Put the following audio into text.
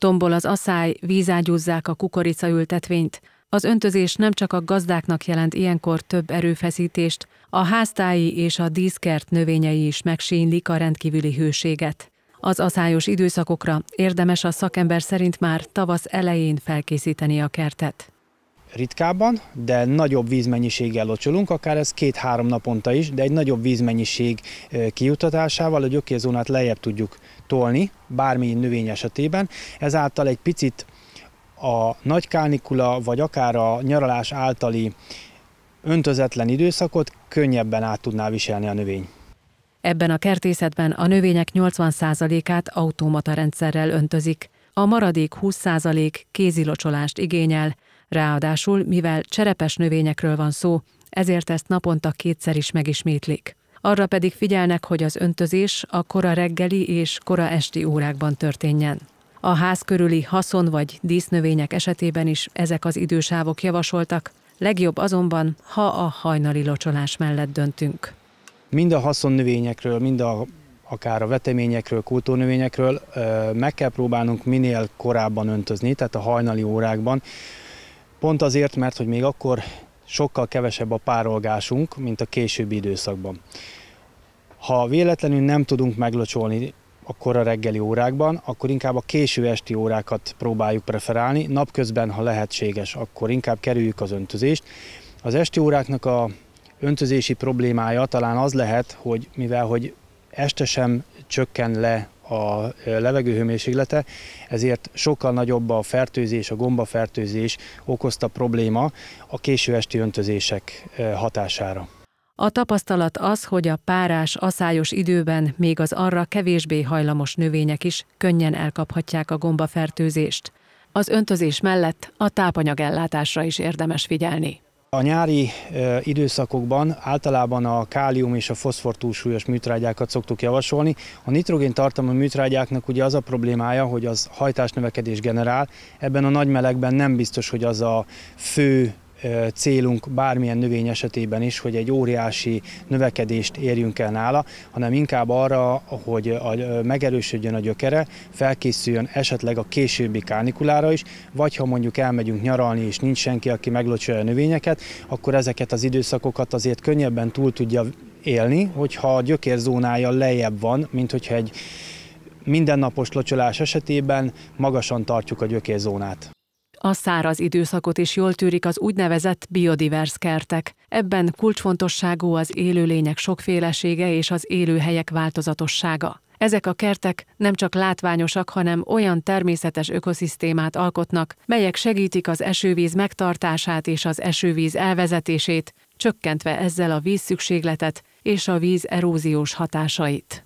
Tombol az asszály, vízágyúzzák a kukoricaültetvényt. Az öntözés nem csak a gazdáknak jelent ilyenkor több erőfeszítést, a háztályi és a díszkert növényei is megsínlik a rendkívüli hőséget. Az aszályos időszakokra érdemes a szakember szerint már tavasz elején felkészíteni a kertet ritkábban, de nagyobb vízmennyiséggel locsolunk, akár ez két-három naponta is, de egy nagyobb vízmennyiség kijutatásával a gyökérzónát lejjebb tudjuk tolni, bármi növény esetében, ezáltal egy picit a nagy kánikula, vagy akár a nyaralás általi öntözetlen időszakot könnyebben át tudná viselni a növény. Ebben a kertészetben a növények 80%-át automata rendszerrel öntözik. A maradék 20% kézilocsolást igényel, ráadásul, mivel cserepes növényekről van szó, ezért ezt naponta kétszer is megismétlik. Arra pedig figyelnek, hogy az öntözés a kora reggeli és kora esti órákban történjen. A ház körüli haszon vagy dísznövények esetében is ezek az idősávok javasoltak, legjobb azonban, ha a hajnali locsolás mellett döntünk. Mind a haszonnövényekről, mind a akár a veteményekről, kultúrnövényekről, meg kell próbálnunk minél korábban öntözni, tehát a hajnali órákban. Pont azért, mert hogy még akkor sokkal kevesebb a párolgásunk, mint a későbbi időszakban. Ha véletlenül nem tudunk meglocsolni akkor a reggeli órákban, akkor inkább a késő esti órákat próbáljuk preferálni, napközben, ha lehetséges, akkor inkább kerüljük az öntözést. Az esti óráknak a öntözési problémája talán az lehet, hogy mivel hogy este sem csökken le a levegőhőmérséklete, ezért sokkal nagyobb a fertőzés, a gombafertőzés okozta probléma a késő esti öntözések hatására. A tapasztalat az, hogy a párás, aszályos időben még az arra kevésbé hajlamos növények is könnyen elkaphatják a gombafertőzést. Az öntözés mellett a tápanyagellátásra is érdemes figyelni. A nyári időszakokban általában a kálium és a foszfor túlsúlyos műtrágyákat szoktuk javasolni. A nitrogén tartalmú műtrágyáknak ugye az a problémája, hogy az hajtásnövekedés generál. Ebben a nagy melegben nem biztos, hogy az a fő célunk bármilyen növény esetében is, hogy egy óriási növekedést érjünk el nála, hanem inkább arra, hogy a, megerősödjön a gyökere, felkészüljön esetleg a későbbi kánikulára is, vagy ha mondjuk elmegyünk nyaralni és nincs senki, aki meglocsolja a növényeket, akkor ezeket az időszakokat azért könnyebben túl tudja élni, hogyha a gyökérzónája lejjebb van, mint hogyha egy mindennapos locsolás esetében magasan tartjuk a gyökérzónát. A száraz időszakot is jól tűrik az úgynevezett biodivers kertek. Ebben kulcsfontosságú az élőlények sokfélesége és az élőhelyek változatossága. Ezek a kertek nem csak látványosak, hanem olyan természetes ökoszisztémát alkotnak, melyek segítik az esővíz megtartását és az esővíz elvezetését, csökkentve ezzel a vízszükségletet és a víz eróziós hatásait.